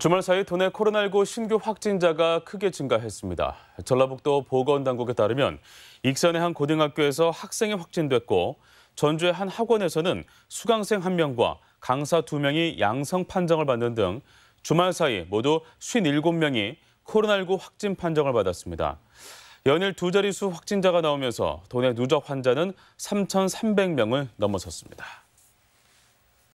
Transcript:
주말 사이 도내 코로나19 신규 확진자가 크게 증가했습니다. 전라북도 보건당국에 따르면 익산의 한 고등학교에서 학생이 확진됐고 전주의 한 학원에서는 수강생 1명과 강사 2명이 양성 판정을 받는 등 주말 사이 모두 57명이 코로나19 확진 판정을 받았습니다. 연일 두 자릿수 확진자가 나오면서 도내 누적 환자는 3,300명을 넘어섰습니다.